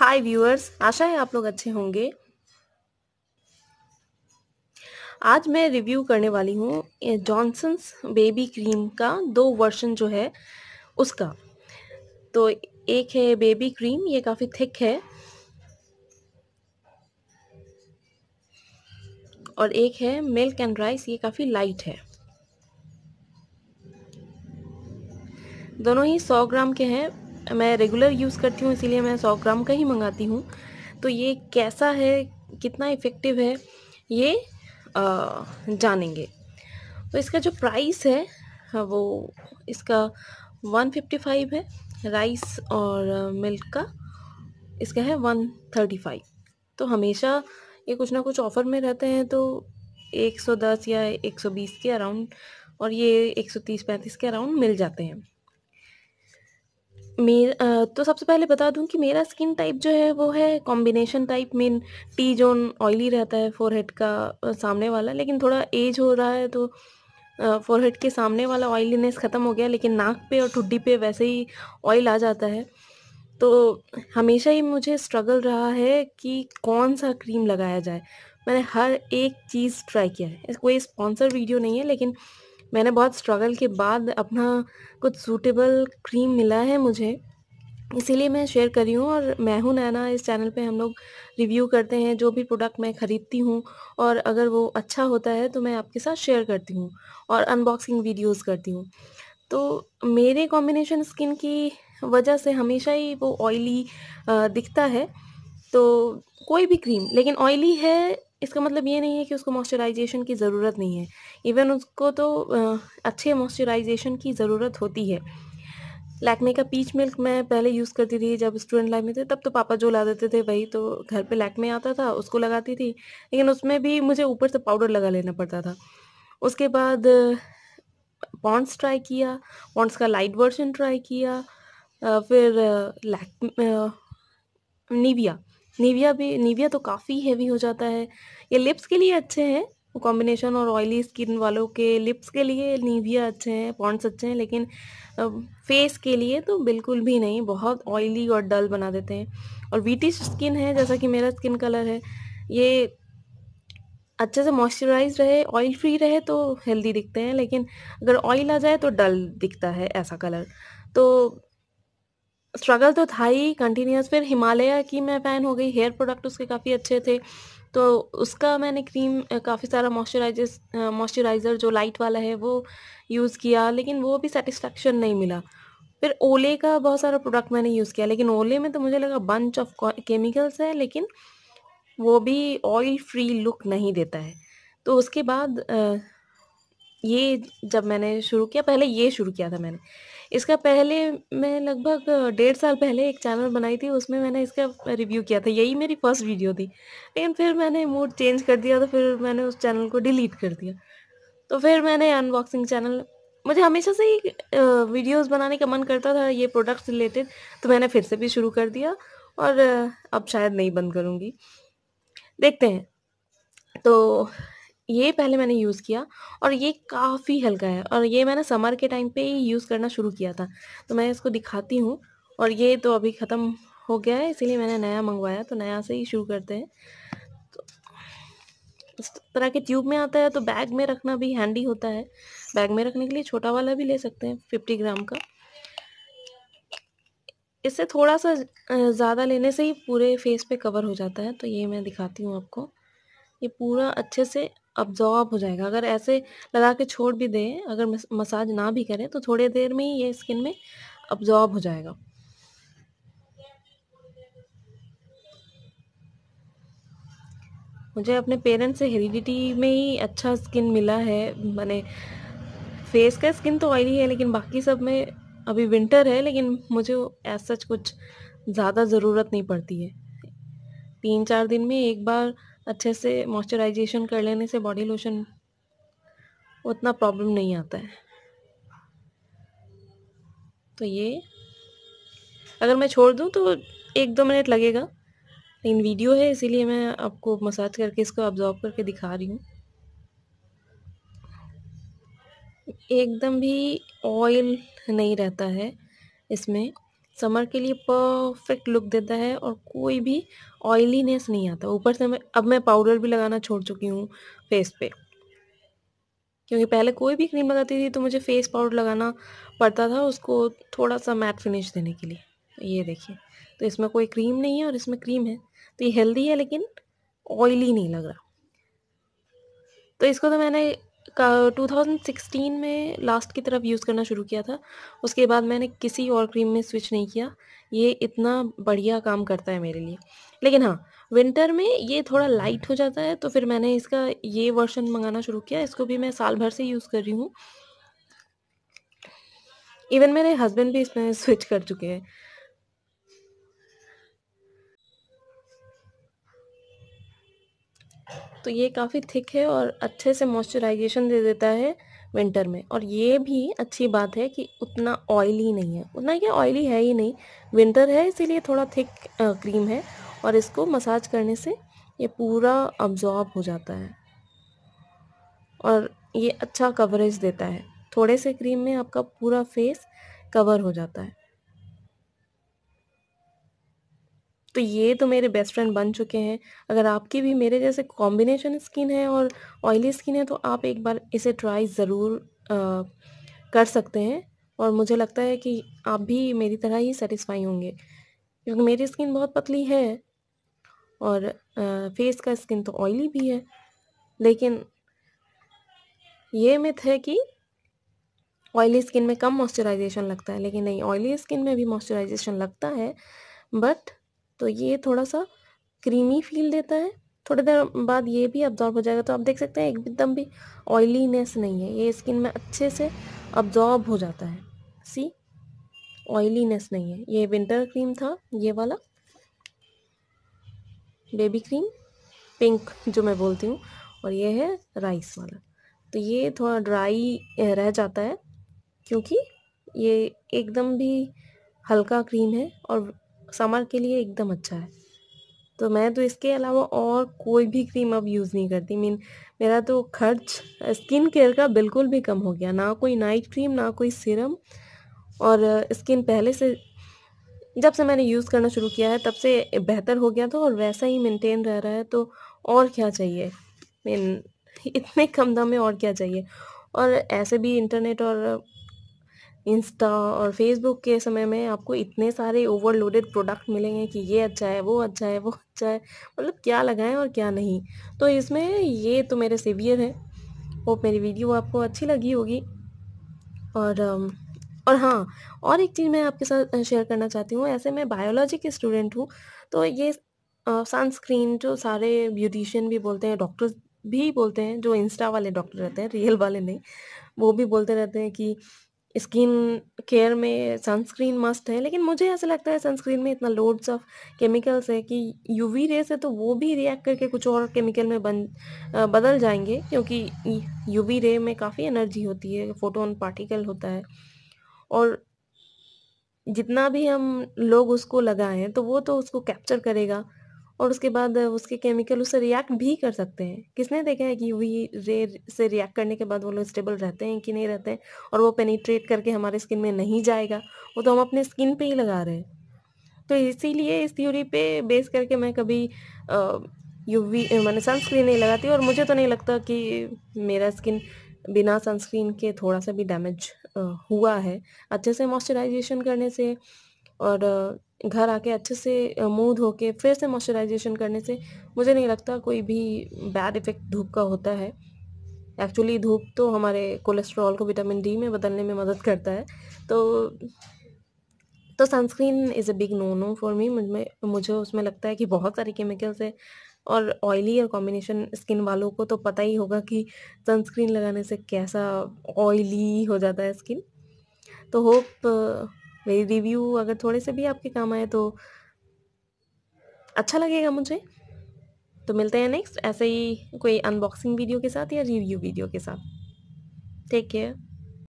हाय viewers आशा है आप लोग अच्छे होंगे आज मैं रिव्यू करने वाली हूँ जॉनसन्स बेबी क्रीम का दो वर्शन जो है उसका तो एक है बेबी क्रीम ये काफ़ी थिक है और एक है मिल्क एंड राइस ये काफ़ी लाइट है दोनों ही 100 ग्राम के हैं मैं रेगुलर यूज़ करती हूँ इसीलिए मैं सौ ग्राम का ही मंगाती हूँ तो ये कैसा है कितना इफ़ेक्टिव है ये आ, जानेंगे तो इसका जो प्राइस है हाँ, वो इसका वन फिफ्टी फाइव है राइस और मिल्क का इसका है वन थर्टी फाइव तो हमेशा ये कुछ ना कुछ ऑफ़र में रहते हैं तो एक सौ दस या एक सौ बीस के अराउंड और ये एक सौ तीस पैंतीस के अराउंड मिल जाते हैं मेर तो सबसे पहले बता दूँ कि मेरा स्किन टाइप जो है वो है कॉम्बिनेशन टाइप मेन टी-ज़ोन ऑयली रहता है फ़ोरहेड का सामने वाला लेकिन थोड़ा एज हो रहा है तो फ़ोरहेड के सामने वाला ऑयलीनेस ख़त्म हो गया लेकिन नाक पे और ठुड्डी पे वैसे ही ऑयल आ जाता है। तो हमेशा ही मुझे स्ट्रगल रहा है कि कौन-सा क्रीम लगाया जाए। मैंने हर एक चीज़ ट्राई किया है। कोई स्पॉन्सर वीडियो नहीं है लेकिन मैंने बहुत स्ट्रगल के बाद अपना कुछ सूटेबल क्रीम मिला है मुझे इसीलिए मैं शेयर कर रही हूँ और मैं हूँ नैना इस चैनल पे हम लोग रिव्यू करते हैं जो भी प्रोडक्ट मैं ख़रीदती हूँ और अगर वो अच्छा होता है तो मैं आपके साथ शेयर करती हूँ और अनबॉक्सिंग वीडियोस करती हूँ तो मेरे कॉम्बिनेशन स्किन की वजह से हमेशा ही वो ऑयली दिखता है तो कोई भी क्रीम लेकिन ऑयली है इसका मतलब ये नहीं है कि उसको मॉइस्चराइजेशन की ज़रूरत नहीं है इवन उसको तो अच्छे मॉइस्चराइजेशन की ज़रूरत होती है लैकमे का पीच मिल्क मैं पहले यूज़ करती थी जब स्टूडेंट लाइफ में थे तब तो पापा जो ला देते थे वही तो घर पे लैक्मे आता था उसको लगाती थी लेकिन उसमें भी मुझे ऊपर से पाउडर लगा लेना पड़ता था उसके बाद पॉन्ड्स ट्राई किया पॉन्ड्स का लाइट वर्जन ट्राई किया फिर लैक निविया निविया भी निविया तो काफ़ी हैवी हो जाता है ये लिप्स के लिए अच्छे हैं कॉम्बिनेशन और ऑयली स्किन वालों के लिप्स के लिए नीविया अच्छे हैं पॉन्ट्स अच्छे हैं लेकिन फेस के लिए तो बिल्कुल भी नहीं बहुत ऑयली और डल बना देते हैं और वीटिश स्किन है जैसा कि मेरा स्किन कलर है ये अच्छे से मॉइस्चराइज रहे ऑयल फ्री रहे तो हेल्दी दिखते हैं लेकिन अगर ऑयल आ जाए तो डल दिखता है ऐसा कलर तो स्ट्रगल तो था ही कंटिन्यूस फिर हिमालय की मैं फ़ैन हो गई हेयर प्रोडक्ट उसके काफ़ी अच्छे थे तो उसका मैंने क्रीम काफ़ी सारा मॉइस्चराइजर मॉइस्चराइज़र जो लाइट वाला है वो यूज़ किया लेकिन वो भी सेटिस्फेक्शन नहीं मिला फिर ओले का बहुत सारा प्रोडक्ट मैंने यूज़ किया लेकिन ओले में तो मुझे लगा बंच ऑफ केमिकल्स है लेकिन वो भी ऑयल फ्री लुक नहीं देता है तो उसके बाद ये जब मैंने शुरू किया पहले ये शुरू किया था मैंने इसका पहले मैं लगभग डेढ़ साल पहले एक चैनल बनाई थी उसमें मैंने इसका रिव्यू किया था यही मेरी फर्स्ट वीडियो थी लेकिन फिर मैंने मूड चेंज कर दिया तो फिर मैंने उस चैनल को डिलीट कर दिया तो फिर मैंने अनबॉक्सिंग चैनल मुझे हमेशा से ही वीडियोज़ बनाने का मन करता था ये प्रोडक्ट्स रिलेटेड तो मैंने फिर से भी शुरू कर दिया और अब शायद नहीं बंद करूँगी देखते हैं तो ये पहले मैंने यूज़ किया और ये काफ़ी हल्का है और ये मैंने समर के टाइम पे ही यूज़ करना शुरू किया था तो मैं इसको दिखाती हूँ और ये तो अभी ख़त्म हो गया है इसीलिए मैंने नया मंगवाया तो नया से ही शुरू करते हैं तो इस तरह के ट्यूब में आता है तो बैग में रखना भी हैंडी होता है बैग में रखने के लिए छोटा वाला भी ले सकते हैं फिफ्टी ग्राम का इससे थोड़ा सा ज़्यादा लेने से ही पूरे फेस पे कवर हो जाता है तो ये मैं दिखाती हूँ आपको ये पूरा अच्छे से अब्जॉर्ब हो जाएगा अगर ऐसे लगा के छोड़ भी दें अगर मसाज ना भी करें तो थोड़ी देर में ही ये स्किन में अब्जॉर्ब हो जाएगा मुझे अपने पेरेंट्स से हेरिडिटी में ही अच्छा स्किन मिला है मैंने फेस का स्किन तो ऑयली है लेकिन बाकी सब में अभी विंटर है लेकिन मुझे एज सच कुछ ज़्यादा ज़रूरत नहीं पड़ती है तीन चार दिन में एक बार अच्छे से मॉइस्चराइजेशन कर लेने से बॉडी लोशन उतना प्रॉब्लम नहीं आता है तो ये अगर मैं छोड़ दूँ तो एक दो मिनट लगेगा लेकिन वीडियो है इसीलिए मैं आपको मसाज करके इसको ऑब्जॉर्व करके दिखा रही हूँ एकदम भी ऑयल नहीं रहता है इसमें समर के लिए परफेक्ट लुक देता है और कोई भी ऑयलीनेस नहीं आता ऊपर से मैं अब मैं पाउडर भी लगाना छोड़ चुकी हूँ फेस पे क्योंकि पहले कोई भी क्रीम लगाती थी तो मुझे फेस पाउडर लगाना पड़ता था उसको थोड़ा सा मैट फिनिश देने के लिए ये देखिए तो इसमें कोई क्रीम नहीं है और इसमें क्रीम है तो ये हेल्दी है लेकिन ऑयली नहीं लग रहा तो इसको तो मैंने का 2016 में लास्ट की तरफ यूज़ करना शुरू किया था उसके बाद मैंने किसी और क्रीम में स्विच नहीं किया ये इतना बढ़िया काम करता है मेरे लिए लेकिन हाँ विंटर में ये थोड़ा लाइट हो जाता है तो फिर मैंने इसका ये वर्शन मंगाना शुरू किया इसको भी मैं साल भर से यूज़ कर रही हूँ इवन मेरे हस्बैंड भी इसमें स्विच कर चुके हैं तो ये काफ़ी थिक है और अच्छे से मॉइस्चराइजेशन दे देता है विंटर में और ये भी अच्छी बात है कि उतना ऑयली नहीं है उतना ये ऑयली है ही नहीं विंटर है इसीलिए थोड़ा थिक क्रीम है और इसको मसाज करने से ये पूरा अब्जॉर्ब हो जाता है और ये अच्छा कवरेज देता है थोड़े से क्रीम में आपका पूरा फेस कवर हो जाता है तो ये तो मेरे बेस्ट फ्रेंड बन चुके हैं अगर आपकी भी मेरे जैसे कॉम्बिनेशन स्किन है और ऑयली स्किन है तो आप एक बार इसे ट्राई ज़रूर कर सकते हैं और मुझे लगता है कि आप भी मेरी तरह ही सेटिस्फाई होंगे क्योंकि मेरी स्किन बहुत पतली है और आ, फेस का स्किन तो ऑयली भी है लेकिन ये मिथ है कि ऑयली स्किन में कम मॉइस्चराइजेशन लगता है लेकिन नहीं ऑयली स्किन में भी मॉइस्चराइजेशन लगता है बट तो ये थोड़ा सा क्रीमी फील देता है थोड़ी देर बाद ये भी अब्जॉर्ब हो जाएगा तो आप देख सकते हैं एकदम भी ऑयलीनेस नहीं है ये स्किन में अच्छे से अब्जॉर्ब हो जाता है सी ऑयलीनेस नहीं है ये विंटर क्रीम था ये वाला बेबी क्रीम पिंक जो मैं बोलती हूँ और ये है राइस वाला तो ये थोड़ा ड्राई रह जाता है क्योंकि ये एकदम भी हल्का क्रीम है और समर के लिए एकदम अच्छा है तो मैं तो इसके अलावा और कोई भी क्रीम अब यूज़ नहीं करती मीन मेरा तो खर्च स्किन केयर का बिल्कुल भी कम हो गया ना कोई नाइट क्रीम ना कोई सीरम और स्किन पहले से जब से मैंने यूज़ करना शुरू किया है तब से बेहतर हो गया था और वैसा ही मेंटेन रह रहा है तो और क्या चाहिए मीन इतने कम दाम में और क्या चाहिए और ऐसे भी इंटरनेट और इंस्टा और फेसबुक के समय में आपको इतने सारे ओवरलोडेड प्रोडक्ट मिलेंगे कि ये अच्छा है वो अच्छा है वो अच्छा है मतलब क्या लगाएं और क्या नहीं तो इसमें ये तो मेरे सेवियर है वो मेरी वीडियो आपको अच्छी लगी होगी और और हाँ और एक चीज़ मैं आपके साथ शेयर करना चाहती हूँ ऐसे मैं बायोलॉजी के स्टूडेंट हूँ तो ये सनस्क्रीन जो सारे ब्यूटिशियन भी बोलते हैं डॉक्टर्स भी बोलते हैं जो इंस्टा वाले डॉक्टर रहते हैं रियल वाले नहीं वो भी बोलते रहते हैं कि स्किन केयर में सनस्क्रीन मस्ट है लेकिन मुझे ऐसा लगता है सनस्क्रीन में इतना लोड्स ऑफ केमिकल्स है कि यूवी रेस है तो वो भी रिएक्ट करके कुछ और केमिकल में बन बदल जाएंगे क्योंकि यूवी रे में काफ़ी एनर्जी होती है फोटोन पार्टिकल होता है और जितना भी हम लोग उसको लगाएं तो वो तो उसको कैप्चर करेगा और उसके बाद उसके केमिकल उससे रिएक्ट भी कर सकते हैं किसने देखा है कि वी रे से रिएक्ट करने के बाद वो लोग स्टेबल रहते हैं कि नहीं रहते हैं और वो पेनीट्रेट करके हमारे स्किन में नहीं जाएगा वो तो हम अपने स्किन पे ही लगा रहे हैं तो इसीलिए इस थ्योरी पे बेस करके मैं कभी यूवी मैंने सनस्क्रीन नहीं लगाती और मुझे तो नहीं लगता कि मेरा स्किन बिना सनस्क्रीन के थोड़ा सा भी डैमेज हुआ है अच्छे से मॉइस्चराइजेशन करने से और घर आके अच्छे से मुंह धो के फिर से मॉइस्चराइजेशन करने से मुझे नहीं लगता कोई भी बैड इफ़ेक्ट धूप का होता है एक्चुअली धूप तो हमारे कोलेस्ट्रॉल को विटामिन डी में बदलने में मदद करता है तो तो sunscreen is a big no no for me मुझे उसमें लगता है कि बहुत सारे केमिकल्स है और ऑयली और कॉम्बिनेशन स्किन वालों को तो पता ही होगा कि सनस्क्रीन लगाने से कैसा ऑयली हो जाता है स्किन तो होप मेरी रिव्यू अगर थोड़े से भी आपके काम आए तो अच्छा लगेगा मुझे तो मिलते हैं नेक्स्ट ऐसे ही कोई अनबॉक्सिंग वीडियो के साथ या रिव्यू वीडियो के साथ टेक केयर